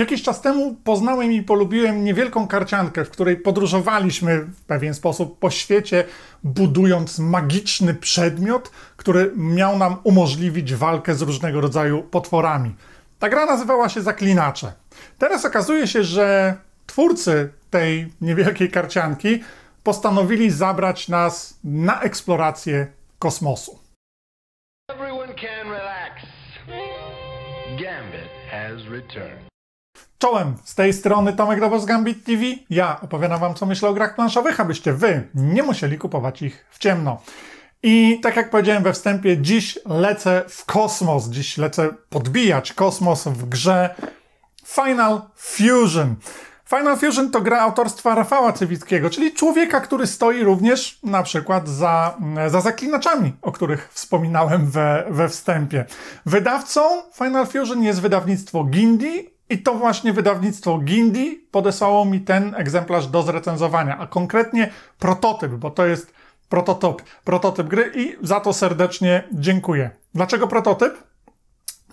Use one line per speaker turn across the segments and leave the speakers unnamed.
Jakiś czas temu poznałem i polubiłem niewielką karciankę, w której podróżowaliśmy w pewien sposób po świecie, budując magiczny przedmiot, który miał nam umożliwić walkę z różnego rodzaju potworami. Ta gra nazywała się Zaklinacze. Teraz okazuje się, że twórcy tej niewielkiej karcianki postanowili zabrać nas na eksplorację kosmosu. Everyone can relax. Gambit has returned. Czołem! Z tej strony Tomek Dobo z Gambit TV. Ja opowiadam Wam, co myślę o grach planszowych, abyście Wy nie musieli kupować ich w ciemno. I tak jak powiedziałem we wstępie, dziś lecę w kosmos. Dziś lecę podbijać kosmos w grze Final Fusion. Final Fusion to gra autorstwa Rafała Cywickiego, czyli człowieka, który stoi również na przykład za, za zaklinaczami, o których wspominałem we, we wstępie. Wydawcą Final Fusion jest wydawnictwo Gindi, i to właśnie wydawnictwo Gindi podesłało mi ten egzemplarz do zrecenzowania, a konkretnie prototyp, bo to jest prototyp, prototyp gry i za to serdecznie dziękuję. Dlaczego prototyp?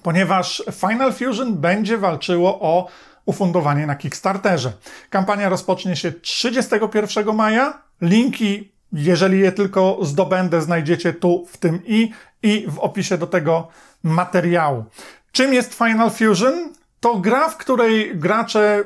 Ponieważ Final Fusion będzie walczyło o ufundowanie na Kickstarterze. Kampania rozpocznie się 31 maja. Linki, jeżeli je tylko zdobędę, znajdziecie tu w tym i i w opisie do tego materiału. Czym jest Final Fusion? to gra, w której gracze,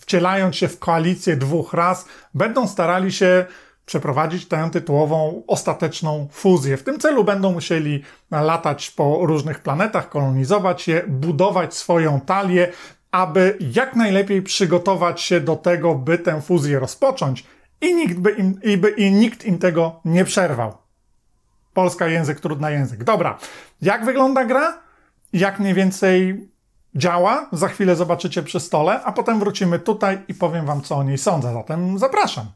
wcielając się w koalicję dwóch raz, będą starali się przeprowadzić tę tytułową ostateczną fuzję. W tym celu będą musieli latać po różnych planetach, kolonizować je, budować swoją talię, aby jak najlepiej przygotować się do tego, by tę fuzję rozpocząć i nikt, by im, i by, i nikt im tego nie przerwał. Polska język, trudna język. Dobra, jak wygląda gra? Jak mniej więcej działa, za chwilę zobaczycie przy stole, a potem wrócimy tutaj i powiem Wam, co o niej sądzę. Zatem zapraszam.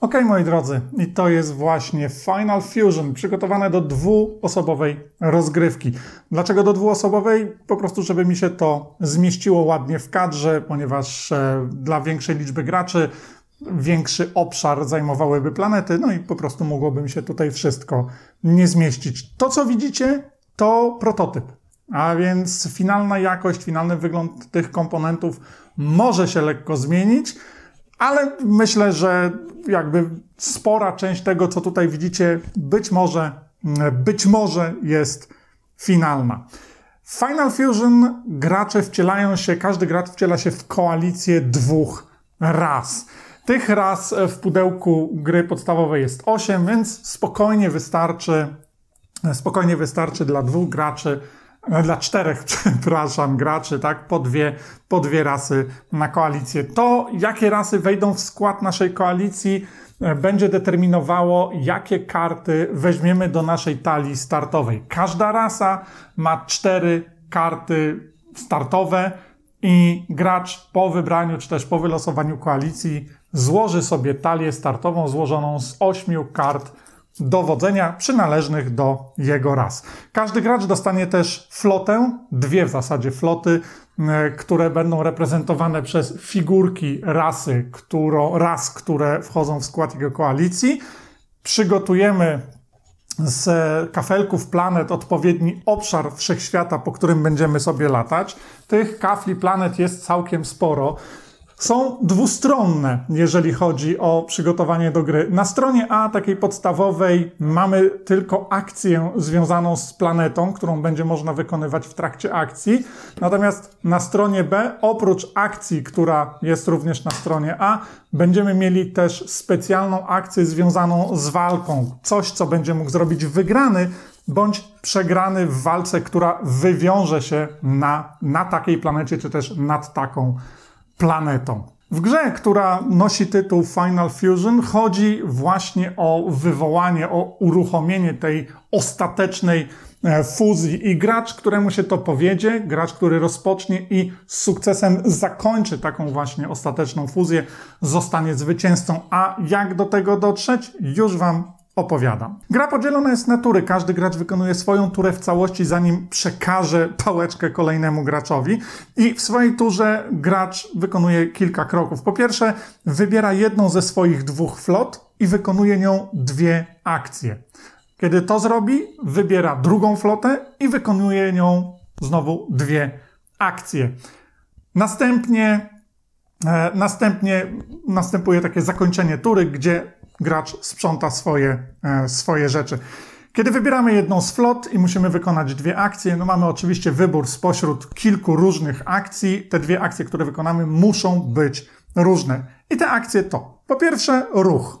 Ok, moi drodzy, i to jest właśnie Final Fusion, przygotowane do dwuosobowej rozgrywki. Dlaczego do dwuosobowej? Po prostu, żeby mi się to zmieściło ładnie w kadrze, ponieważ e, dla większej liczby graczy większy obszar zajmowałyby planety, no i po prostu mogłoby mi się tutaj wszystko nie zmieścić. To, co widzicie, to prototyp. A więc finalna jakość, finalny wygląd tych komponentów może się lekko zmienić, ale myślę, że jakby spora część tego, co tutaj widzicie, być może, być może jest finalna. W Final Fusion gracze wcielają się, każdy gracz wciela się w koalicję dwóch raz. Tych raz w pudełku gry podstawowej jest 8, więc spokojnie wystarczy, spokojnie wystarczy dla dwóch graczy dla czterech, przepraszam, graczy, tak? Po dwie, po dwie rasy na koalicję. To, jakie rasy wejdą w skład naszej koalicji, e, będzie determinowało, jakie karty weźmiemy do naszej talii startowej. Każda rasa ma cztery karty startowe i gracz po wybraniu czy też po wylosowaniu koalicji złoży sobie talię startową złożoną z ośmiu kart dowodzenia przynależnych do jego ras. Każdy gracz dostanie też flotę, dwie w zasadzie floty, e, które będą reprezentowane przez figurki rasy, którą, ras, które wchodzą w skład jego koalicji. Przygotujemy z kafelków planet odpowiedni obszar wszechświata, po którym będziemy sobie latać. Tych kafli planet jest całkiem sporo są dwustronne, jeżeli chodzi o przygotowanie do gry. Na stronie A, takiej podstawowej, mamy tylko akcję związaną z planetą, którą będzie można wykonywać w trakcie akcji. Natomiast na stronie B, oprócz akcji, która jest również na stronie A, będziemy mieli też specjalną akcję związaną z walką. Coś, co będzie mógł zrobić wygrany, bądź przegrany w walce, która wywiąże się na, na takiej planecie, czy też nad taką planetą. W grze, która nosi tytuł Final Fusion, chodzi właśnie o wywołanie, o uruchomienie tej ostatecznej e, fuzji i gracz, któremu się to powiedzie, gracz, który rozpocznie i z sukcesem zakończy taką właśnie ostateczną fuzję, zostanie zwycięzcą. A jak do tego dotrzeć? Już Wam opowiadam. Gra podzielona jest na tury. Każdy gracz wykonuje swoją turę w całości, zanim przekaże pałeczkę kolejnemu graczowi. I w swojej turze gracz wykonuje kilka kroków. Po pierwsze, wybiera jedną ze swoich dwóch flot i wykonuje nią dwie akcje. Kiedy to zrobi, wybiera drugą flotę i wykonuje nią znowu dwie akcje. Następnie, e, następnie następuje takie zakończenie tury, gdzie gracz sprząta swoje, e, swoje rzeczy. Kiedy wybieramy jedną z flot i musimy wykonać dwie akcje, no mamy oczywiście wybór spośród kilku różnych akcji. Te dwie akcje, które wykonamy, muszą być różne. I te akcje to po pierwsze ruch.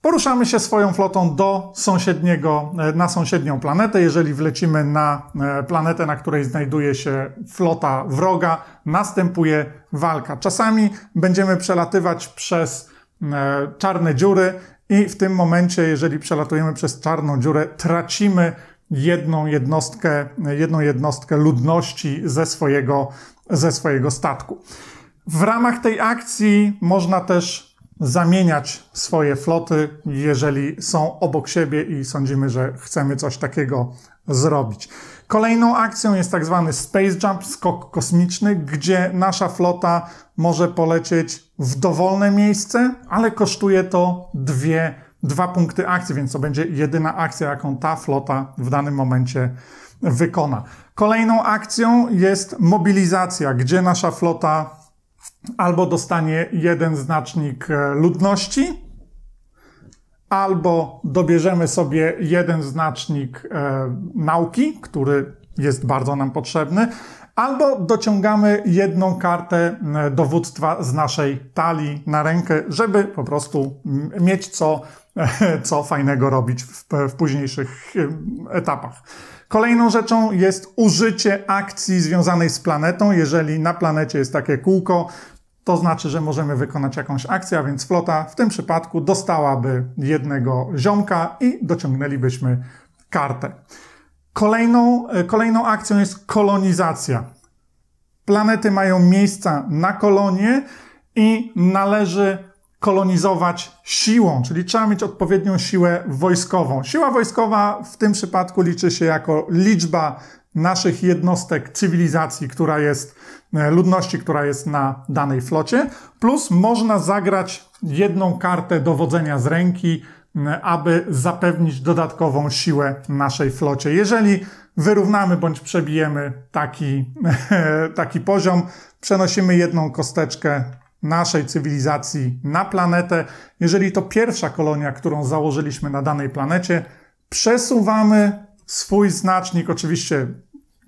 Poruszamy się swoją flotą do sąsiedniego, e, na sąsiednią planetę. Jeżeli wlecimy na e, planetę, na której znajduje się flota wroga, następuje walka. Czasami będziemy przelatywać przez E, czarne dziury i w tym momencie, jeżeli przelatujemy przez czarną dziurę, tracimy jedną jednostkę, jedną jednostkę ludności ze swojego, ze swojego statku. W ramach tej akcji można też zamieniać swoje floty, jeżeli są obok siebie i sądzimy, że chcemy coś takiego zrobić. Kolejną akcją jest tak zwany Space Jump, skok kosmiczny, gdzie nasza flota może polecieć w dowolne miejsce, ale kosztuje to dwie, dwa punkty akcji, więc to będzie jedyna akcja, jaką ta flota w danym momencie wykona. Kolejną akcją jest mobilizacja, gdzie nasza flota albo dostanie jeden znacznik e, ludności, albo dobierzemy sobie jeden znacznik e, nauki, który jest bardzo nam potrzebny, albo dociągamy jedną kartę e, dowództwa z naszej talii na rękę, żeby po prostu mieć co, e, co fajnego robić w, w późniejszych etapach. Kolejną rzeczą jest użycie akcji związanej z planetą. Jeżeli na planecie jest takie kółko, to znaczy, że możemy wykonać jakąś akcję, a więc flota w tym przypadku dostałaby jednego ziomka i dociągnęlibyśmy kartę. Kolejną, e, kolejną akcją jest kolonizacja. Planety mają miejsca na kolonie i należy kolonizować siłą, czyli trzeba mieć odpowiednią siłę wojskową. Siła wojskowa w tym przypadku liczy się jako liczba naszych jednostek cywilizacji, która jest, e, ludności, która jest na danej flocie, plus można zagrać jedną kartę dowodzenia z ręki, aby zapewnić dodatkową siłę naszej flocie. Jeżeli wyrównamy bądź przebijemy taki, taki poziom, przenosimy jedną kosteczkę naszej cywilizacji na planetę. Jeżeli to pierwsza kolonia, którą założyliśmy na danej planecie, przesuwamy swój znacznik, oczywiście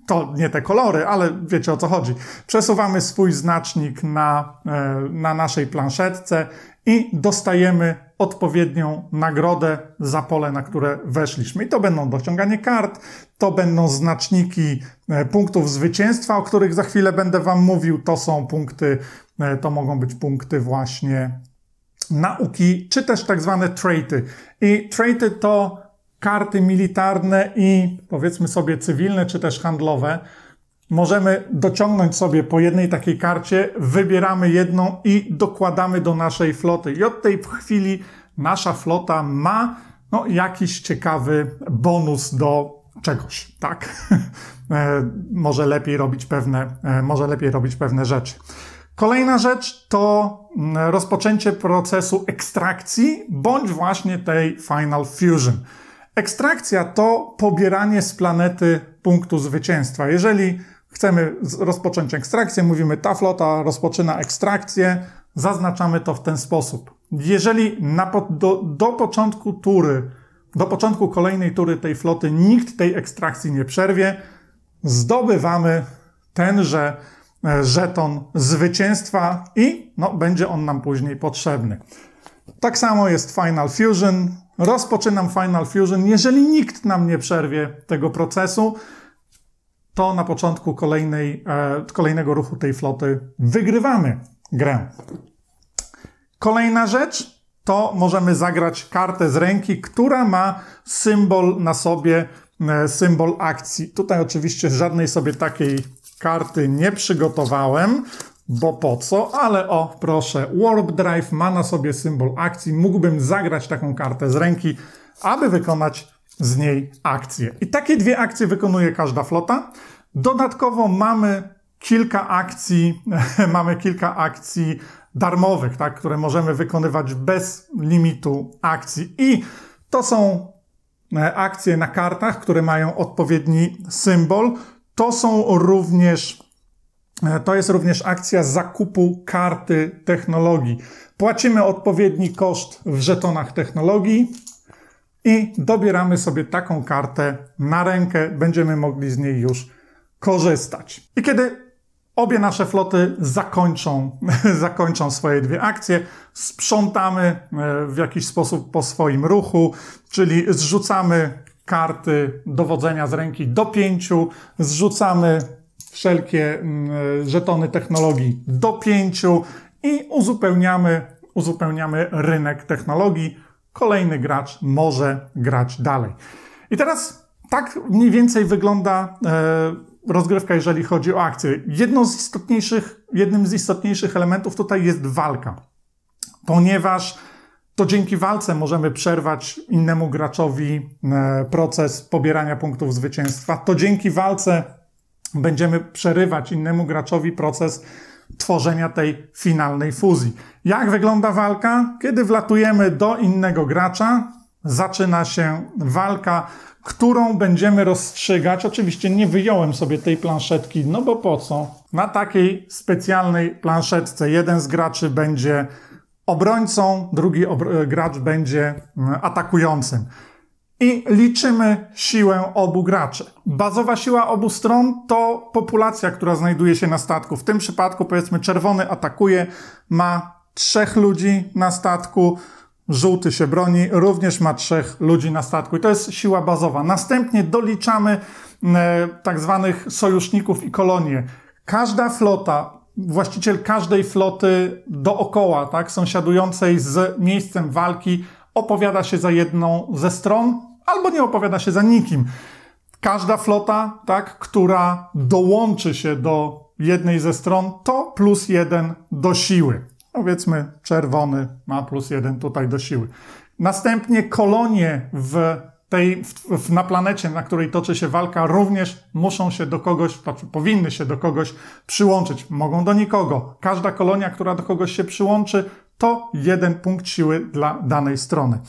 to nie te kolory, ale wiecie o co chodzi. Przesuwamy swój znacznik na, e, na naszej planszetce i dostajemy odpowiednią nagrodę za pole, na które weszliśmy. I to będą dociąganie kart, to będą znaczniki e, punktów zwycięstwa, o których za chwilę będę Wam mówił. To są punkty, e, to mogą być punkty właśnie nauki, czy też tak zwane traity. I traity to karty militarne i powiedzmy sobie cywilne czy też handlowe. Możemy dociągnąć sobie po jednej takiej karcie, wybieramy jedną i dokładamy do naszej floty. I od tej chwili nasza flota ma no, jakiś ciekawy bonus do czegoś, tak? E, może lepiej robić pewne, e, może lepiej robić pewne rzeczy. Kolejna rzecz to mm, rozpoczęcie procesu ekstrakcji bądź właśnie tej Final Fusion. Ekstrakcja to pobieranie z planety punktu zwycięstwa. Jeżeli chcemy rozpocząć ekstrakcję, mówimy ta flota rozpoczyna ekstrakcję, zaznaczamy to w ten sposób. Jeżeli na, do, do początku tury, do początku kolejnej tury tej floty nikt tej ekstrakcji nie przerwie, zdobywamy tenże e, żeton zwycięstwa i no, będzie on nam później potrzebny. Tak samo jest Final Fusion rozpoczynam Final Fusion. Jeżeli nikt nam nie przerwie tego procesu, to na początku kolejnej, e, kolejnego ruchu tej floty wygrywamy grę. Kolejna rzecz to możemy zagrać kartę z ręki, która ma symbol na sobie, e, symbol akcji. Tutaj oczywiście żadnej sobie takiej karty nie przygotowałem bo po co, ale o proszę, Warp Drive ma na sobie symbol akcji, mógłbym zagrać taką kartę z ręki, aby wykonać z niej akcję. I takie dwie akcje wykonuje każda flota. Dodatkowo mamy kilka akcji, mamy kilka akcji darmowych, tak, które możemy wykonywać bez limitu akcji i to są e, akcje na kartach, które mają odpowiedni symbol. To są również E, to jest również akcja zakupu karty technologii. Płacimy odpowiedni koszt w żetonach technologii i dobieramy sobie taką kartę na rękę. Będziemy mogli z niej już korzystać. I kiedy obie nasze floty zakończą, zakończą swoje dwie akcje, sprzątamy e, w jakiś sposób po swoim ruchu, czyli zrzucamy karty dowodzenia z ręki do pięciu, zrzucamy wszelkie mm, e, żetony technologii do pięciu i uzupełniamy, uzupełniamy rynek technologii. Kolejny gracz może grać dalej. I teraz tak mniej więcej wygląda e, rozgrywka, jeżeli chodzi o akcje. jedno z istotniejszych, jednym z istotniejszych elementów tutaj jest walka, ponieważ to dzięki walce możemy przerwać innemu graczowi e, proces pobierania punktów zwycięstwa. To dzięki walce będziemy przerywać innemu graczowi proces tworzenia tej finalnej fuzji. Jak wygląda walka? Kiedy wlatujemy do innego gracza, zaczyna się walka, którą będziemy rozstrzygać. Oczywiście nie wyjąłem sobie tej planszetki, no bo po co? Na takiej specjalnej planszetce jeden z graczy będzie obrońcą, drugi obr gracz będzie mm, atakującym i liczymy siłę obu graczy. Bazowa siła obu stron to populacja, która znajduje się na statku. W tym przypadku powiedzmy czerwony atakuje, ma trzech ludzi na statku, żółty się broni, również ma trzech ludzi na statku i to jest siła bazowa. Następnie doliczamy e, tak zwanych sojuszników i kolonie. Każda flota, właściciel każdej floty dookoła, tak, sąsiadującej z miejscem walki opowiada się za jedną ze stron albo nie opowiada się za nikim. Każda flota, tak, która dołączy się do jednej ze stron, to plus jeden do siły. Powiedzmy, czerwony ma plus jeden tutaj do siły. Następnie kolonie w tej, w, w, na planecie, na której toczy się walka, również muszą się do kogoś, znaczy powinny się do kogoś przyłączyć. Mogą do nikogo. Każda kolonia, która do kogoś się przyłączy, to jeden punkt siły dla danej strony.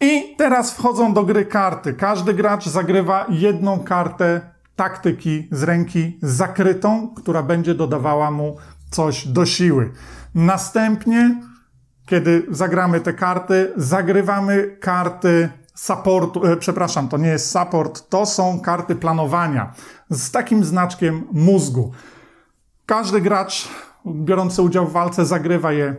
I teraz wchodzą do gry karty. Każdy gracz zagrywa jedną kartę taktyki z ręki zakrytą, która będzie dodawała mu coś do siły. Następnie, kiedy zagramy te karty, zagrywamy karty supportu, e, przepraszam, to nie jest support, to są karty planowania z takim znaczkiem mózgu. Każdy gracz biorący udział w walce zagrywa je e,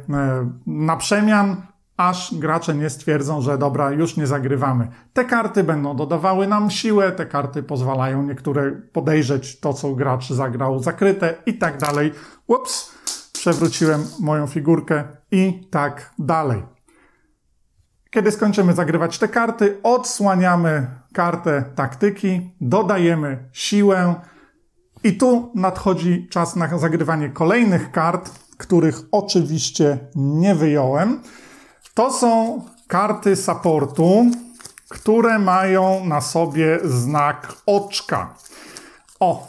na przemian, aż gracze nie stwierdzą, że dobra, już nie zagrywamy. Te karty będą dodawały nam siłę, te karty pozwalają niektóre podejrzeć to, co gracz zagrał zakryte i tak dalej. Ups, przewróciłem moją figurkę i tak dalej. Kiedy skończymy zagrywać te karty, odsłaniamy kartę taktyki, dodajemy siłę, i tu nadchodzi czas na zagrywanie kolejnych kart, których oczywiście nie wyjąłem. To są karty supportu, które mają na sobie znak oczka. O,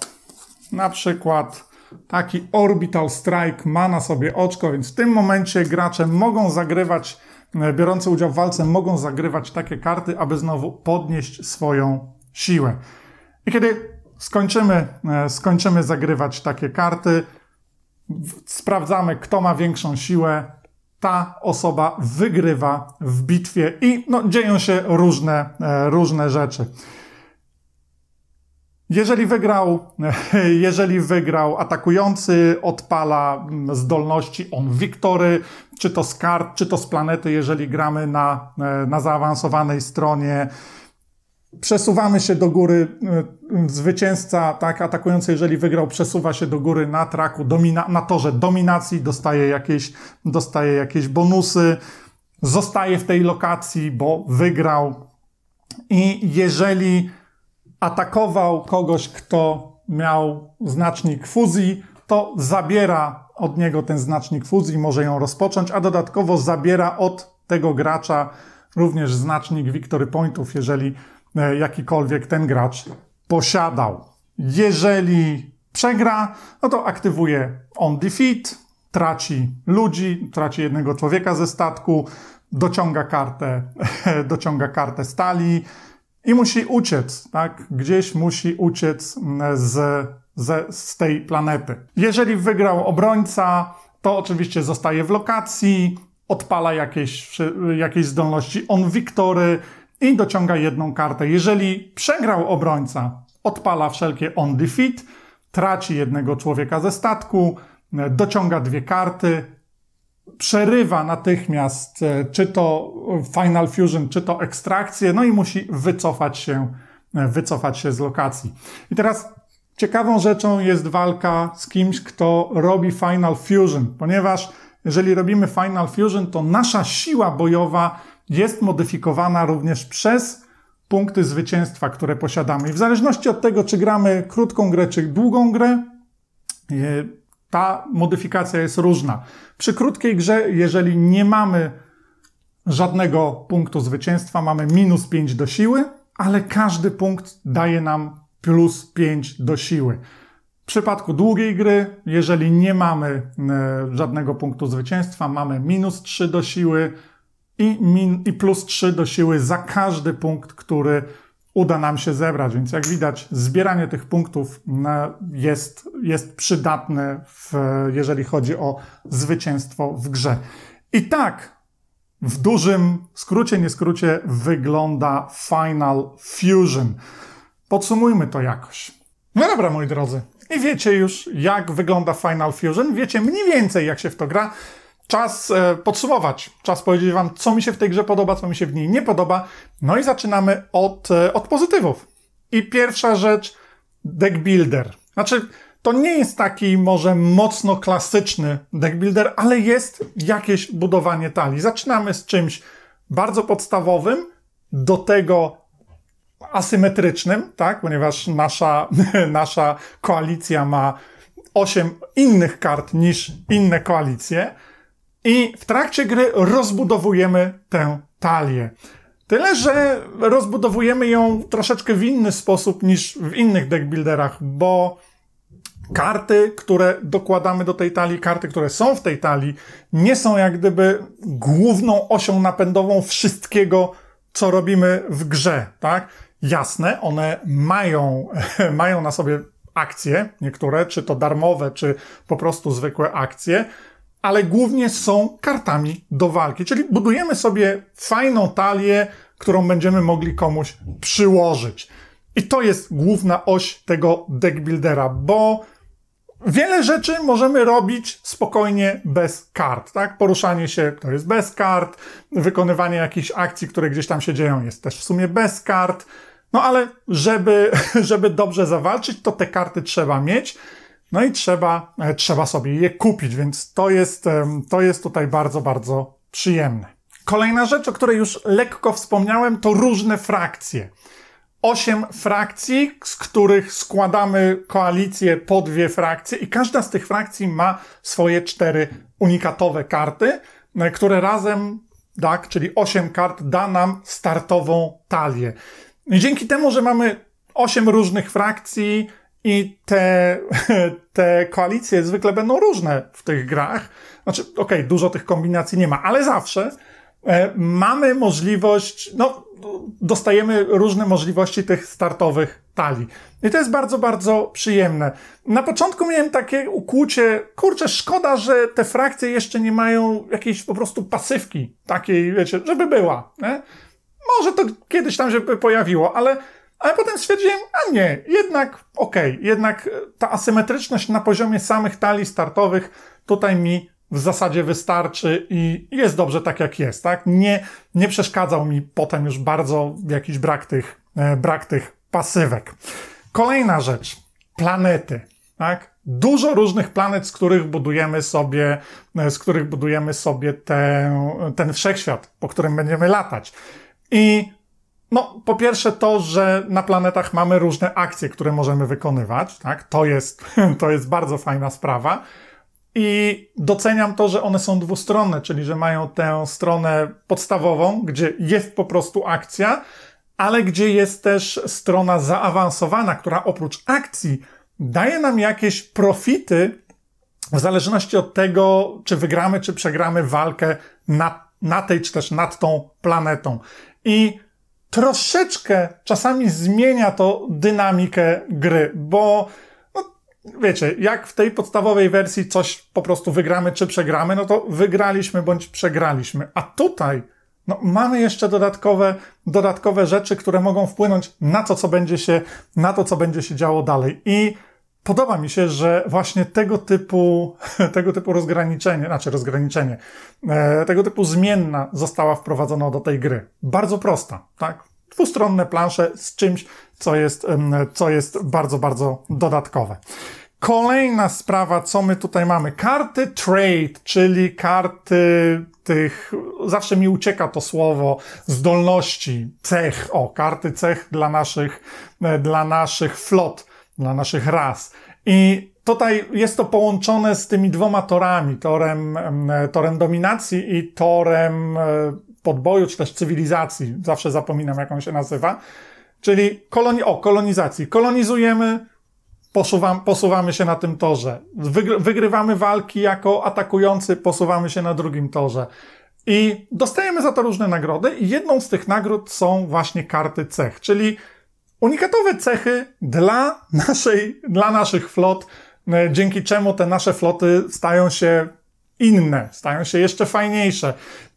na przykład taki Orbital Strike ma na sobie oczko, więc w tym momencie gracze mogą zagrywać, e, biorący udział w walce, mogą zagrywać takie karty, aby znowu podnieść swoją siłę. I kiedy skończymy, e, skończymy zagrywać takie karty. Sprawdzamy, kto ma większą siłę. Ta osoba wygrywa w bitwie i no, dzieją się różne, e, różne rzeczy. Jeżeli wygrał, jeżeli wygrał atakujący, odpala mm, zdolności on wiktory, czy to z kart, czy to z planety, jeżeli gramy na, e, na zaawansowanej stronie przesuwamy się do góry. Y, zwycięzca tak atakujący, jeżeli wygrał, przesuwa się do góry na traku, domina- na torze dominacji, dostaje jakieś, dostaje jakieś bonusy, zostaje w tej lokacji, bo wygrał. I jeżeli atakował kogoś, kto miał znacznik fuzji, to zabiera od niego ten znacznik fuzji, może ją rozpocząć, a dodatkowo zabiera od tego gracza również znacznik victory pointów, jeżeli E, jakikolwiek ten gracz posiadał. Jeżeli przegra, no to aktywuje on defeat, traci ludzi, traci jednego człowieka ze statku, dociąga kartę, dociąga kartę stali i musi uciec, tak? Gdzieś musi uciec mm, z, z, z tej planety. Jeżeli wygrał obrońca, to oczywiście zostaje w lokacji, odpala jakieś, jakieś zdolności on wiktory, i dociąga jedną kartę. Jeżeli przegrał obrońca, odpala wszelkie on defeat, traci jednego człowieka ze statku, e, dociąga dwie karty, przerywa natychmiast e, czy to Final Fusion, czy to ekstrakcję, no i musi wycofać się, e, wycofać się z lokacji. I teraz ciekawą rzeczą jest walka z kimś, kto robi Final Fusion, ponieważ jeżeli robimy Final Fusion, to nasza siła bojowa jest modyfikowana również przez punkty zwycięstwa, które posiadamy. I w zależności od tego, czy gramy krótką grę, czy długą grę, ta modyfikacja jest różna. Przy krótkiej grze, jeżeli nie mamy żadnego punktu zwycięstwa, mamy minus 5 do siły, ale każdy punkt daje nam plus 5 do siły. W przypadku długiej gry, jeżeli nie mamy e, żadnego punktu zwycięstwa, mamy minus 3 do siły, i, min, i plus 3 do siły za każdy punkt, który uda nam się zebrać. Więc jak widać, zbieranie tych punktów no, jest, jest przydatne, w, jeżeli chodzi o zwycięstwo w grze. I tak, w dużym skrócie, nie skrócie, wygląda Final Fusion. Podsumujmy to jakoś. No dobra, moi drodzy. I wiecie już, jak wygląda Final Fusion. Wiecie mniej więcej, jak się w to gra czas e, podsumować, czas powiedzieć Wam, co mi się w tej grze podoba, co mi się w niej nie podoba. No i zaczynamy od, e, od pozytywów. I pierwsza rzecz, deck builder. Znaczy, to nie jest taki może mocno klasyczny deck builder, ale jest jakieś budowanie talii. Zaczynamy z czymś bardzo podstawowym, do tego asymetrycznym, tak? Ponieważ nasza, nasza koalicja ma osiem innych kart niż inne koalicje. I w trakcie gry rozbudowujemy tę talię. Tyle, że rozbudowujemy ją troszeczkę w inny sposób niż w innych deckbuilderach, bo karty, które dokładamy do tej talii, karty, które są w tej talii, nie są jak gdyby główną osią napędową wszystkiego, co robimy w grze, tak? Jasne, one mają, mają na sobie akcje, niektóre, czy to darmowe, czy po prostu zwykłe akcje, ale głównie są kartami do walki. Czyli budujemy sobie fajną talię, którą będziemy mogli komuś przyłożyć. I to jest główna oś tego deckbuildera, bo wiele rzeczy możemy robić spokojnie bez kart, tak? Poruszanie się to jest bez kart, wykonywanie jakichś akcji, które gdzieś tam się dzieją jest też w sumie bez kart. No ale żeby, żeby dobrze zawalczyć, to te karty trzeba mieć. No i trzeba, e, trzeba sobie je kupić, więc to jest, to jest tutaj bardzo, bardzo przyjemne. Kolejna rzecz, o której już lekko wspomniałem, to różne frakcje. Osiem frakcji, z których składamy koalicję po dwie frakcje, i każda z tych frakcji ma swoje cztery unikatowe karty, e, które razem, tak, czyli osiem kart, da nam startową talię. I dzięki temu, że mamy osiem różnych frakcji, i te, te koalicje zwykle będą różne w tych grach. Znaczy, okej, okay, dużo tych kombinacji nie ma, ale zawsze e, mamy możliwość, no, dostajemy różne możliwości tych startowych talii. I to jest bardzo, bardzo przyjemne. Na początku miałem takie ukłucie, kurczę, szkoda, że te frakcje jeszcze nie mają jakiejś po prostu pasywki takiej, wiecie, żeby była. Nie? Może to kiedyś tam się pojawiło, ale ale potem stwierdziłem, a nie, jednak okej, okay, jednak e, ta asymetryczność na poziomie samych talii startowych tutaj mi w zasadzie wystarczy i jest dobrze tak jak jest, tak? Nie, nie przeszkadzał mi potem już bardzo jakiś brak tych, e, brak tych pasywek. Kolejna rzecz. Planety, tak? Dużo różnych planet, z których budujemy sobie, e, z których budujemy sobie ten, ten wszechświat, po którym będziemy latać. I no, po pierwsze to, że na planetach mamy różne akcje, które możemy wykonywać, tak? To jest, to jest bardzo fajna sprawa. I doceniam to, że one są dwustronne, czyli że mają tę stronę podstawową, gdzie jest po prostu akcja, ale gdzie jest też strona zaawansowana, która oprócz akcji daje nam jakieś profity w zależności od tego, czy wygramy, czy przegramy walkę na, na tej, czy też nad tą planetą. I troszeczkę czasami zmienia to dynamikę gry, bo no, wiecie, jak w tej podstawowej wersji coś po prostu wygramy czy przegramy, no to wygraliśmy bądź przegraliśmy. A tutaj no, mamy jeszcze dodatkowe, dodatkowe rzeczy, które mogą wpłynąć na to, co będzie się, na to, co będzie się działo dalej. I podoba mi się, że właśnie tego typu, tego typu rozgraniczenie, znaczy rozgraniczenie, e, tego typu zmienna została wprowadzona do tej gry. Bardzo prosta, tak? Dwustronne plansze z czymś, co jest, co jest bardzo, bardzo dodatkowe. Kolejna sprawa, co my tutaj mamy. Karty trade, czyli karty tych, zawsze mi ucieka to słowo, zdolności, cech, o, karty cech dla naszych, e, dla naszych flot dla naszych ras. I tutaj jest to połączone z tymi dwoma torami, torem, torem dominacji i torem e, podboju, czy też cywilizacji. Zawsze zapominam, jak on się nazywa. Czyli koloni o kolonizacji. Kolonizujemy, posuwam, posuwamy się na tym torze. wygrywamy walki jako atakujący, posuwamy się na drugim torze. I dostajemy za to różne nagrody, i jedną z tych nagród są właśnie karty cech, czyli unikatowe cechy dla, naszej, dla naszych flot, e, dzięki czemu te nasze floty stają się inne, stają się jeszcze fajniejsze.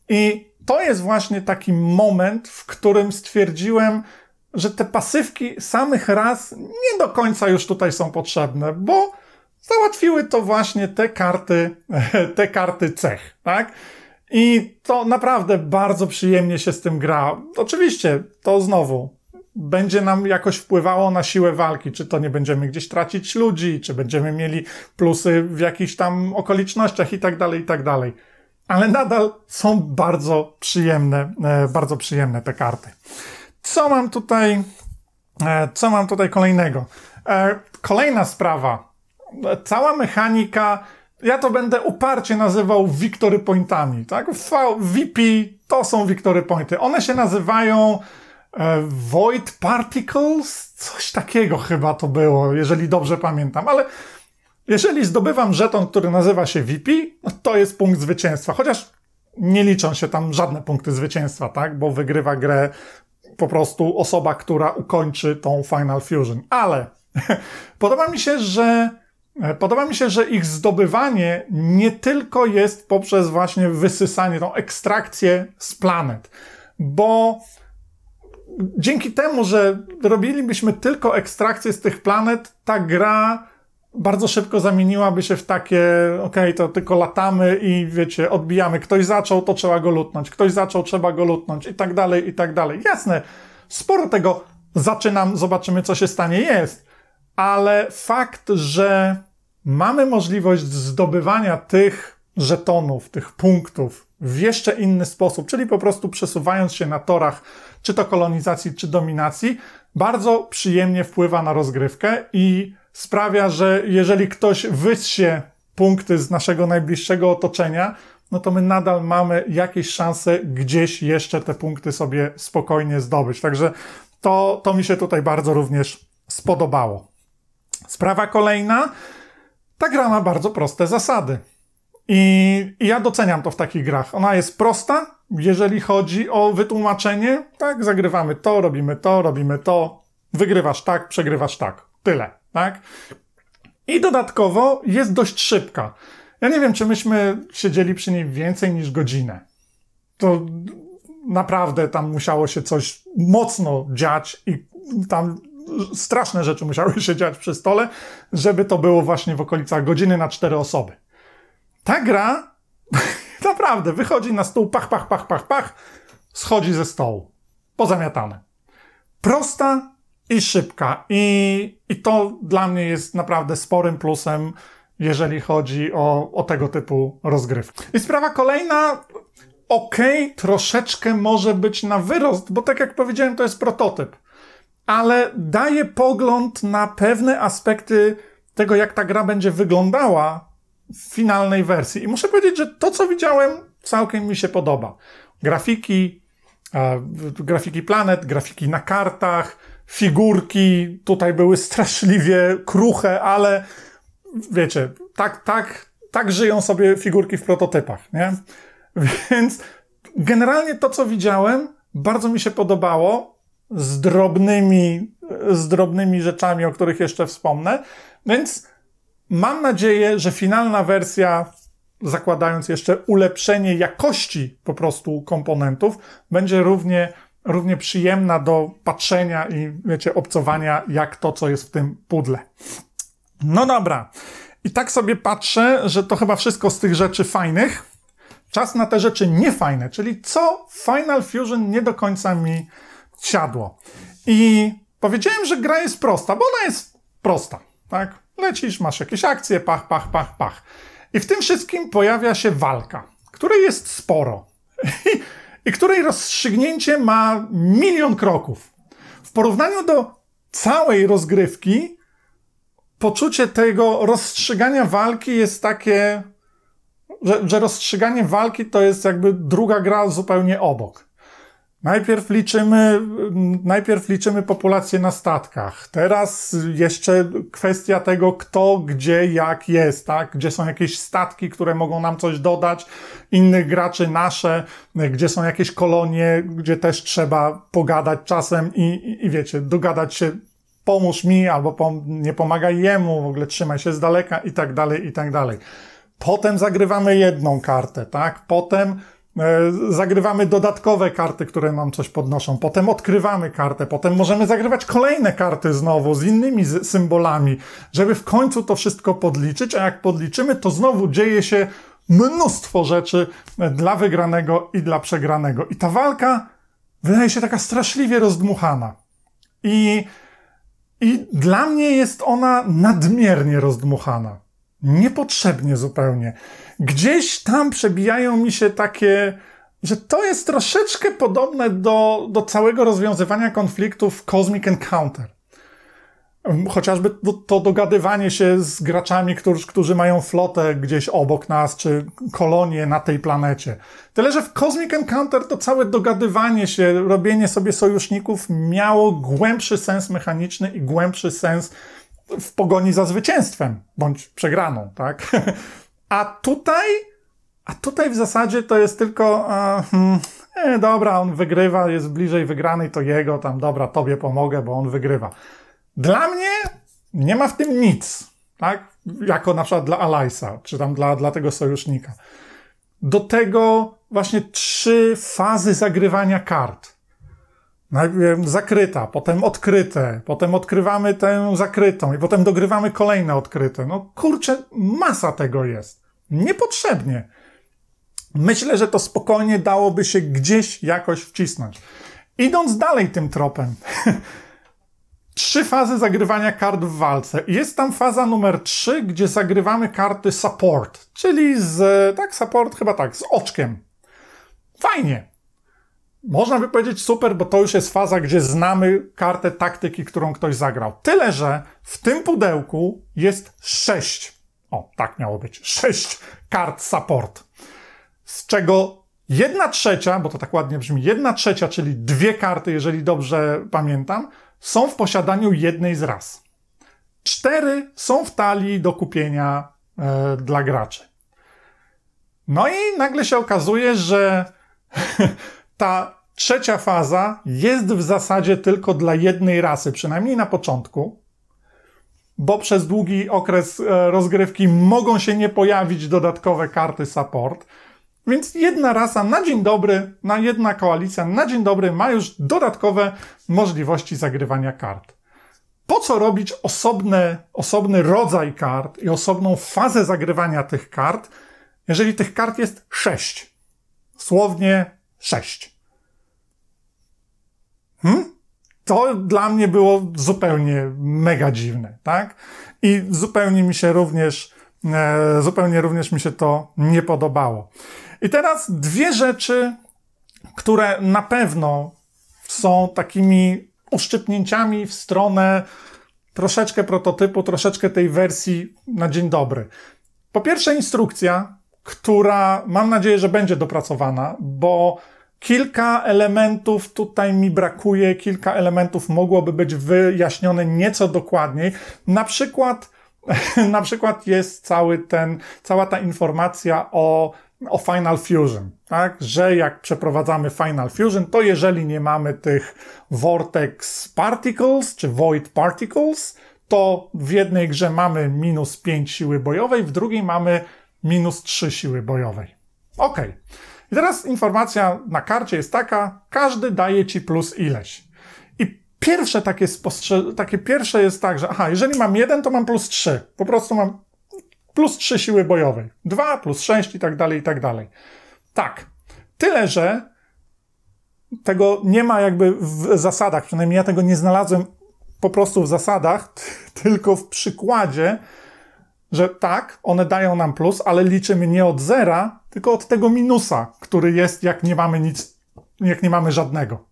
I to jest właśnie taki moment, w którym stwierdziłem, że te pasywki samych raz nie do końca już tutaj są potrzebne, bo załatwiły to właśnie te karty, te karty cech, tak? I to naprawdę bardzo przyjemnie się z tym gra. Oczywiście, to znowu będzie nam jakoś wpływało na siłę walki, czy to nie będziemy gdzieś tracić ludzi, czy będziemy mieli plusy w jakichś tam okolicznościach i tak dalej, i tak dalej. Ale nadal są bardzo przyjemne, e, bardzo przyjemne te karty. Co mam tutaj, e, co mam tutaj kolejnego? E, kolejna sprawa. Cała mechanika, ja to będę uparcie nazywał victory pointami, tak? VP to są victory pointy. One się nazywają E, Void Particles, coś takiego chyba to było, jeżeli dobrze pamiętam, ale jeżeli zdobywam żeton, który nazywa się VP, no to jest punkt zwycięstwa, chociaż nie liczą się tam żadne punkty zwycięstwa, tak, bo wygrywa grę po prostu osoba, która ukończy tą Final Fusion, ale podoba mi się, że e, Podoba mi się, że ich zdobywanie nie tylko jest poprzez właśnie wysysanie, tą ekstrakcję z planet, bo dzięki temu, że robilibyśmy tylko ekstrakcję z tych planet, ta gra bardzo szybko zamieniłaby się w takie, okej, okay, to tylko latamy i wiecie, odbijamy. Ktoś zaczął, to trzeba go lutnąć. Ktoś zaczął, trzeba go lutnąć i tak dalej, i tak dalej. Jasne, sporo tego zaczynam, zobaczymy, co się stanie, jest. Ale fakt, że mamy możliwość zdobywania tych żetonów, tych punktów, w jeszcze inny sposób, czyli po prostu przesuwając się na torach, czy to kolonizacji, czy dominacji, bardzo przyjemnie wpływa na rozgrywkę i sprawia, że jeżeli ktoś wyssie punkty z naszego najbliższego otoczenia, no to my nadal mamy jakieś szanse gdzieś jeszcze te punkty sobie spokojnie zdobyć. Także to, to mi się tutaj bardzo również spodobało. Sprawa kolejna. Ta gra ma bardzo proste zasady. I, I, ja doceniam to w takich grach. Ona jest prosta, jeżeli chodzi o wytłumaczenie. Tak, zagrywamy to, robimy to, robimy to. Wygrywasz tak, przegrywasz tak. Tyle, tak? I dodatkowo jest dość szybka. Ja nie wiem, czy myśmy siedzieli przy niej więcej niż godzinę. To naprawdę tam musiało się coś mocno dziać i tam straszne rzeczy musiały się dziać przy stole, żeby to było właśnie w okolicach godziny na cztery osoby. Ta gra naprawdę wychodzi na stół, pach, pach, pach, pach, pach, schodzi ze stołu. Pozamiatane. Prosta i szybka. I, i to dla mnie jest naprawdę sporym plusem, jeżeli chodzi o, o tego typu rozgrywki. I sprawa kolejna, ok, troszeczkę może być na wyrost, bo tak jak powiedziałem, to jest prototyp, ale daje pogląd na pewne aspekty tego, jak ta gra będzie wyglądała finalnej wersji. I muszę powiedzieć, że to, co widziałem, całkiem mi się podoba. Grafiki, grafiki planet, grafiki na kartach, figurki tutaj były straszliwie kruche, ale wiecie, tak, tak, tak żyją sobie figurki w prototypach, nie? Więc generalnie to, co widziałem, bardzo mi się podobało z drobnymi, z drobnymi rzeczami, o których jeszcze wspomnę. Więc Mam nadzieję, że finalna wersja, zakładając jeszcze ulepszenie jakości po prostu komponentów, będzie równie, równie przyjemna do patrzenia i, wiecie, obcowania, jak to, co jest w tym pudle. No dobra. I tak sobie patrzę, że to chyba wszystko z tych rzeczy fajnych. Czas na te rzeczy niefajne, czyli co Final Fusion nie do końca mi siadło. I powiedziałem, że gra jest prosta, bo ona jest prosta, tak? Lecisz, masz jakieś akcje, pach, pach, pach, pach. I w tym wszystkim pojawia się walka, której jest sporo i, i której rozstrzygnięcie ma milion kroków. W porównaniu do całej rozgrywki, poczucie tego rozstrzygania walki jest takie, że, że rozstrzyganie walki to jest jakby druga gra zupełnie obok. Najpierw liczymy, najpierw liczymy populację na statkach. Teraz jeszcze kwestia tego, kto, gdzie, jak jest, tak? Gdzie są jakieś statki, które mogą nam coś dodać, innych graczy nasze, gdzie są jakieś kolonie, gdzie też trzeba pogadać czasem i, i, i wiecie, dogadać się, pomóż mi albo pom nie pomagaj jemu, w ogóle trzymaj się z daleka i tak dalej, i tak dalej. Potem zagrywamy jedną kartę, tak? Potem E, zagrywamy dodatkowe karty, które nam coś podnoszą, potem odkrywamy kartę, potem możemy zagrywać kolejne karty znowu z innymi symbolami, żeby w końcu to wszystko podliczyć, a jak podliczymy, to znowu dzieje się mnóstwo rzeczy e, dla wygranego i dla przegranego. I ta walka wydaje się taka straszliwie rozdmuchana. I, i dla mnie jest ona nadmiernie rozdmuchana. Niepotrzebnie zupełnie. Gdzieś tam przebijają mi się takie, że to jest troszeczkę podobne do, do całego rozwiązywania konfliktów Cosmic Encounter. Mm, chociażby to, to dogadywanie się z graczami, którzy, którzy mają flotę gdzieś obok nas, czy kolonie na tej planecie. Tyle, że w Cosmic Encounter to całe dogadywanie się, robienie sobie sojuszników miało głębszy sens mechaniczny i głębszy sens w pogoni za zwycięstwem bądź przegraną, tak? A tutaj, a tutaj w zasadzie to jest tylko, e, hmm, e, dobra, on wygrywa, jest bliżej wygranej, to jego, tam dobra, tobie pomogę, bo on wygrywa. Dla mnie nie ma w tym nic, tak? Jako na przykład dla Alaisa, czy tam dla, dla tego sojusznika. Do tego właśnie trzy fazy zagrywania kart Najpierw zakryta, potem odkryte, potem odkrywamy tę zakrytą i potem dogrywamy kolejne odkryte. No kurczę, masa tego jest. Niepotrzebnie. Myślę, że to spokojnie dałoby się gdzieś jakoś wcisnąć. Idąc dalej tym tropem, trzy fazy zagrywania kart w walce. Jest tam faza numer trzy, gdzie zagrywamy karty support, czyli z, tak, support chyba tak, z oczkiem. Fajnie można by powiedzieć super, bo to już jest faza, gdzie znamy kartę taktyki, którą ktoś zagrał. Tyle, że w tym pudełku jest sześć, o tak miało być, sześć kart support, z czego jedna trzecia, bo to tak ładnie brzmi, jedna trzecia, czyli dwie karty, jeżeli dobrze pamiętam, są w posiadaniu jednej z ras. Cztery są w talii do kupienia e, dla graczy. No i nagle się okazuje, że ta trzecia faza jest w zasadzie tylko dla jednej rasy, przynajmniej na początku, bo przez długi okres e, rozgrywki mogą się nie pojawić dodatkowe karty support. Więc jedna rasa na dzień dobry, na jedna koalicja na dzień dobry ma już dodatkowe możliwości zagrywania kart. Po co robić osobne, osobny rodzaj kart i osobną fazę zagrywania tych kart, jeżeli tych kart jest sześć? Słownie 6. Hmm? To dla mnie było zupełnie mega dziwne, tak? I zupełnie mi się również, e, zupełnie również mi się to nie podobało. I teraz dwie rzeczy, które na pewno są takimi uszczypnięciami w stronę troszeczkę prototypu, troszeczkę tej wersji na dzień dobry. Po pierwsze, instrukcja, która mam nadzieję, że będzie dopracowana, bo Kilka elementów tutaj mi brakuje, kilka elementów mogłoby być wyjaśnione nieco dokładniej. Na przykład, na przykład jest cały ten, cała ta informacja o, o Final Fusion, tak? Że jak przeprowadzamy Final Fusion, to jeżeli nie mamy tych Vortex Particles czy Void Particles, to w jednej grze mamy minus 5 siły bojowej, w drugiej mamy minus 3 siły bojowej. Okej. Okay. I teraz informacja na karcie jest taka, każdy daje ci plus ileś. I pierwsze takie, spostrze- takie pierwsze jest tak, że aha, jeżeli mam jeden, to mam plus trzy. Po prostu mam plus trzy siły bojowej. Dwa, plus sześć i tak dalej, i tak dalej. Tak. Tyle, że tego nie ma jakby w zasadach, przynajmniej ja tego nie znalazłem po prostu w zasadach, tylko w przykładzie, że tak, one dają nam plus, ale liczymy nie od zera, tylko od tego minusa, który jest, jak nie mamy nic, jak nie mamy żadnego.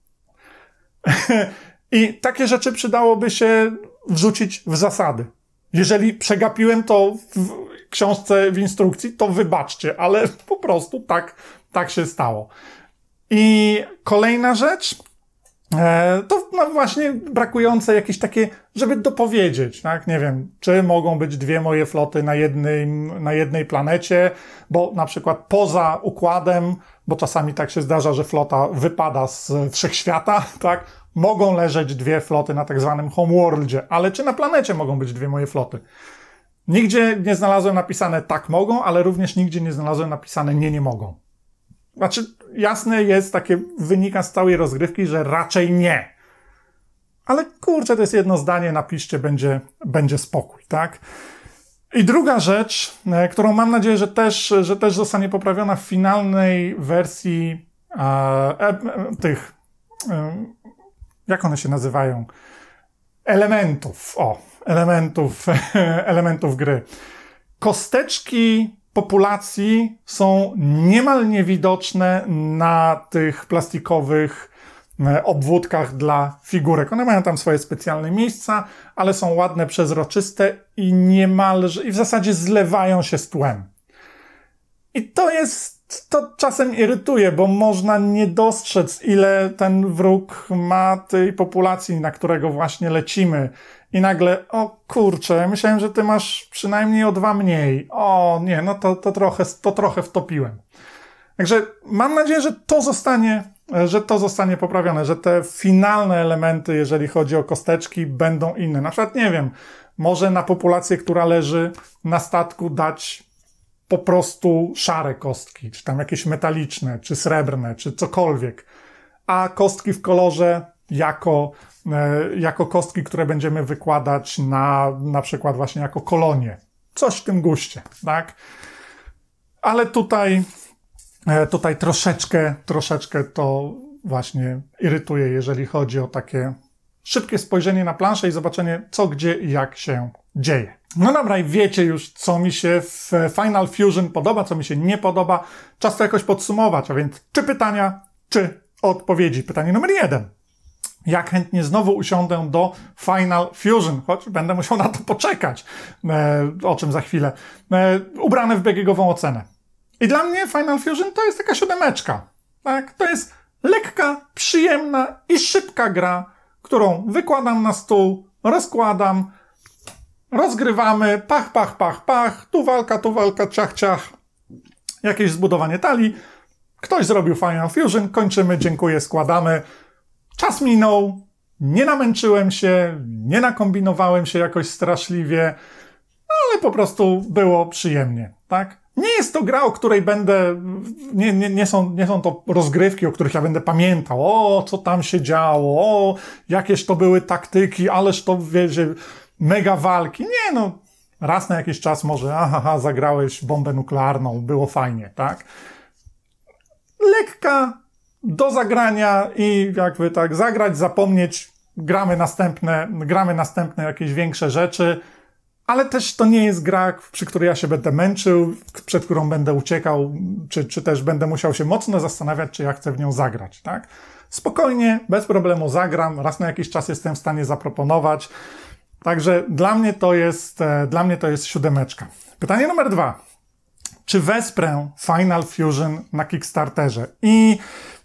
I takie rzeczy przydałoby się wrzucić w zasady. Jeżeli przegapiłem to w książce, w instrukcji, to wybaczcie, ale po prostu tak, tak się stało. I kolejna rzecz, E, to no właśnie brakujące jakieś takie, żeby dopowiedzieć, tak? Nie wiem, czy mogą być dwie moje floty na, jednej na jednej planecie, bo na przykład poza układem, bo czasami tak się zdarza, że flota wypada z wszechświata, tak? Mogą leżeć dwie floty na tak zwanym homeworldzie, ale czy na planecie mogą być dwie moje floty? Nigdzie nie znalazłem napisane tak mogą, ale również nigdzie nie znalazłem napisane nie, nie mogą. Znaczy, jasne jest, takie wynika z całej rozgrywki, że raczej nie. Ale kurczę, to jest jedno zdanie, napiszcie, będzie, będzie spokój, tak? I druga rzecz, e, którą mam nadzieję, że też, że też zostanie poprawiona w finalnej wersji e, e, tych, e, jak one się nazywają? Elementów, o, elementów, elementów gry. Kosteczki populacji są niemal niewidoczne na tych plastikowych e, obwódkach dla figurek. One mają tam swoje specjalne miejsca, ale są ładne, przezroczyste i niemalże, i w zasadzie zlewają się z tłem. I to jest, to czasem irytuje, bo można nie dostrzec, ile ten wróg ma tej populacji, na którego właśnie lecimy i nagle, o kurczę, myślałem, że ty masz przynajmniej o dwa mniej. O nie, no to, to, trochę, to trochę wtopiłem. Także mam nadzieję, że to zostanie, że to zostanie poprawione, że te finalne elementy, jeżeli chodzi o kosteczki, będą inne. Na przykład, nie wiem, może na populację, która leży na statku dać po prostu szare kostki, czy tam jakieś metaliczne, czy srebrne, czy cokolwiek. A kostki w kolorze jako E, jako kostki, które będziemy wykładać na, na przykład właśnie jako kolonie. Coś w tym guście, tak? Ale tutaj, e, tutaj troszeczkę, troszeczkę to właśnie irytuje, jeżeli chodzi o takie szybkie spojrzenie na planszę i zobaczenie, co, gdzie i jak się dzieje. No dobra, i wiecie już, co mi się w Final Fusion podoba, co mi się nie podoba. Czas to jakoś podsumować, a więc czy pytania, czy odpowiedzi. Pytanie numer jeden jak chętnie znowu usiądę do Final Fusion, choć będę musiał na to poczekać, e, o czym za chwilę. E, ubrany w biegową ocenę. I dla mnie Final Fusion to jest taka siódemeczka. Tak? To jest lekka, przyjemna i szybka gra, którą wykładam na stół, rozkładam, rozgrywamy, pach, pach, pach, pach, tu walka, tu walka, ciach, ciach, jakieś zbudowanie talii. Ktoś zrobił Final Fusion, kończymy, dziękuję, składamy czas minął, nie namęczyłem się, nie nakombinowałem się jakoś straszliwie, ale po prostu było przyjemnie, tak? Nie jest to gra, o której będę, nie, nie, nie, są, nie są to rozgrywki, o których ja będę pamiętał, o, co tam się działo, o, jakież to były taktyki, ależ to, wiecie, mega walki. Nie, no, raz na jakiś czas może, aha, zagrałeś bombę nuklearną, było fajnie, tak? Lekka, do zagrania i jakby tak zagrać, zapomnieć, gramy następne, gramy następne jakieś większe rzeczy, ale też to nie jest gra, przy której ja się będę męczył, przed którą będę uciekał, czy, czy też będę musiał się mocno zastanawiać, czy ja chcę w nią zagrać, tak? Spokojnie, bez problemu zagram, raz na jakiś czas jestem w stanie zaproponować. Także dla mnie to jest, e, dla mnie to jest siódemeczka. Pytanie numer dwa. Czy wesprę Final Fusion na Kickstarterze? I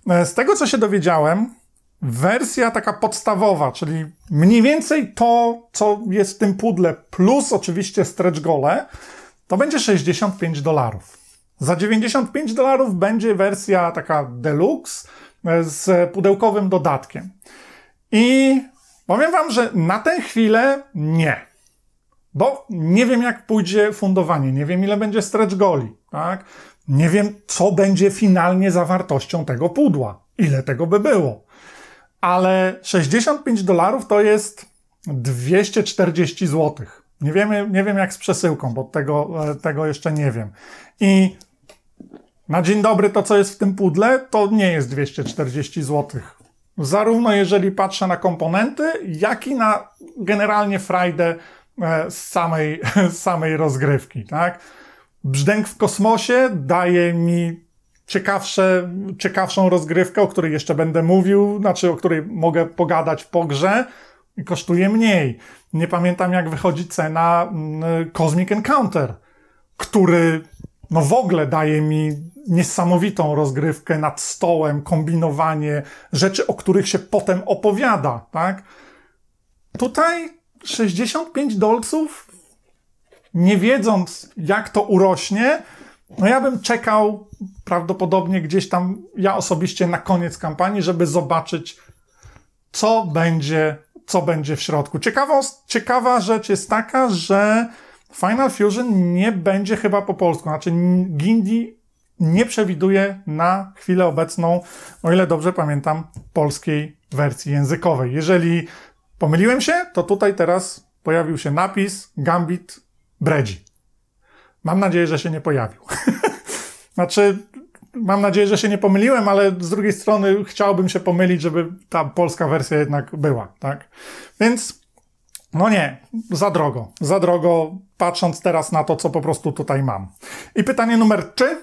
E, z tego, co się dowiedziałem, wersja taka podstawowa, czyli mniej więcej to, co jest w tym pudle, plus oczywiście stretch gole, to będzie 65 dolarów. Za 95 dolarów będzie wersja taka deluxe e, z pudełkowym dodatkiem. I powiem Wam, że na tę chwilę nie. Bo nie wiem, jak pójdzie fundowanie, nie wiem, ile będzie stretch goli, tak? Nie wiem, co będzie finalnie zawartością tego pudła. Ile tego by było. Ale 65 dolarów to jest 240 zł. Nie, wiemy, nie wiem jak z przesyłką, bo tego, e, tego jeszcze nie wiem. I na dzień dobry to, co jest w tym pudle, to nie jest 240 zł. Zarówno jeżeli patrzę na komponenty, jak i na generalnie frajdę e, z samej, z samej rozgrywki, tak? brzdęk w kosmosie daje mi ciekawsze, ciekawszą rozgrywkę, o której jeszcze będę mówił, znaczy o której mogę pogadać po grze i kosztuje mniej. Nie pamiętam jak wychodzi cena mm, Cosmic Encounter, który no w ogóle daje mi niesamowitą rozgrywkę nad stołem, kombinowanie rzeczy, o których się potem opowiada, tak? Tutaj 65 dolców nie wiedząc, jak to urośnie, no ja bym czekał prawdopodobnie gdzieś tam, ja osobiście na koniec kampanii, żeby zobaczyć, co będzie, co będzie w środku. Ciekawa, ciekawa rzecz jest taka, że Final Fusion nie będzie chyba po polsku, znaczy Gindi nie przewiduje na chwilę obecną, o ile dobrze pamiętam, polskiej wersji językowej. Jeżeli pomyliłem się, to tutaj teraz pojawił się napis Gambit bredzi. Mam nadzieję, że się nie pojawił. znaczy, mam nadzieję, że się nie pomyliłem, ale z drugiej strony chciałbym się pomylić, żeby ta polska wersja jednak była, tak? Więc, no nie, za drogo. Za drogo, patrząc teraz na to, co po prostu tutaj mam. I pytanie numer trzy.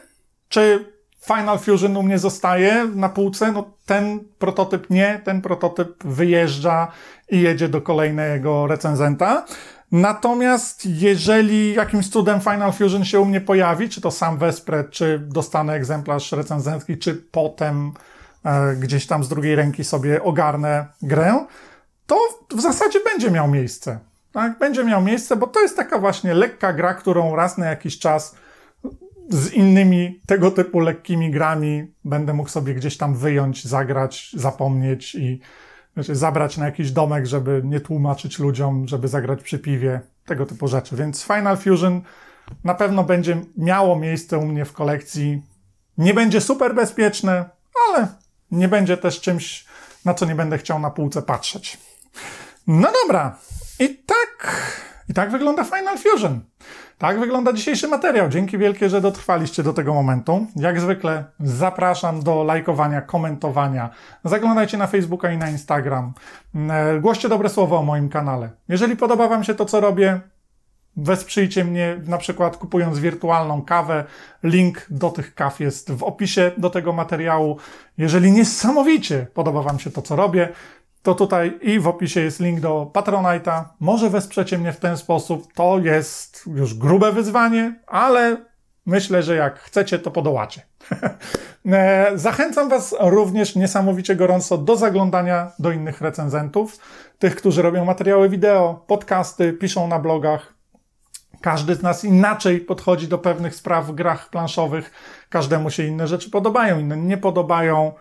Czy Final Fusion u mnie zostaje na półce? No ten prototyp nie, ten prototyp wyjeżdża i jedzie do kolejnego recenzenta. Natomiast jeżeli jakimś cudem Final Fusion się u mnie pojawi, czy to sam wesprę, czy dostanę egzemplarz recenzentki, czy potem e, gdzieś tam z drugiej ręki sobie ogarnę grę, to w zasadzie będzie miał miejsce. Tak? Będzie miał miejsce, bo to jest taka właśnie lekka gra, którą raz na jakiś czas z innymi tego typu lekkimi grami będę mógł sobie gdzieś tam wyjąć, zagrać, zapomnieć i, znaczy, zabrać na jakiś domek, żeby nie tłumaczyć ludziom, żeby zagrać przy piwie, tego typu rzeczy. Więc Final Fusion na pewno będzie miało miejsce u mnie w kolekcji. Nie będzie super bezpieczne, ale nie będzie też czymś, na co nie będę chciał na półce patrzeć. No dobra, i tak i tak wygląda Final Fusion. Tak wygląda dzisiejszy materiał. Dzięki wielkie, że dotrwaliście do tego momentu. Jak zwykle zapraszam do lajkowania, komentowania. Zaglądajcie na Facebooka i na Instagram. Mm, e, głoście dobre słowo o moim kanale. Jeżeli podoba Wam się to, co robię, wesprzyjcie mnie na przykład kupując wirtualną kawę. Link do tych kaw jest w opisie do tego materiału. Jeżeli niesamowicie podoba Wam się to, co robię, to tutaj i w opisie jest link do Patronite'a. Może wesprzecie mnie w ten sposób. To jest już grube wyzwanie, ale myślę, że jak chcecie, to podołacie. E, zachęcam Was również niesamowicie gorąco do zaglądania do innych recenzentów, tych, którzy robią materiały wideo, podcasty, piszą na blogach. Każdy z nas inaczej podchodzi do pewnych spraw w grach planszowych. Każdemu się inne rzeczy podobają, inne nie podobają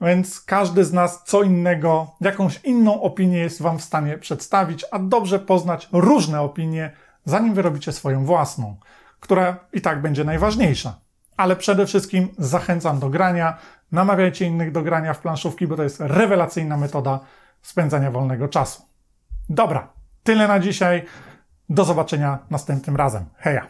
więc każdy z nas co innego, jakąś inną opinię jest Wam w stanie przedstawić, a dobrze poznać różne opinie, zanim wyrobicie swoją własną, która i tak będzie najważniejsza. Ale przede wszystkim zachęcam do grania, namawiajcie innych do grania w planszówki, bo to jest rewelacyjna metoda spędzania wolnego czasu. Dobra, tyle na dzisiaj. Do zobaczenia następnym razem. Heja!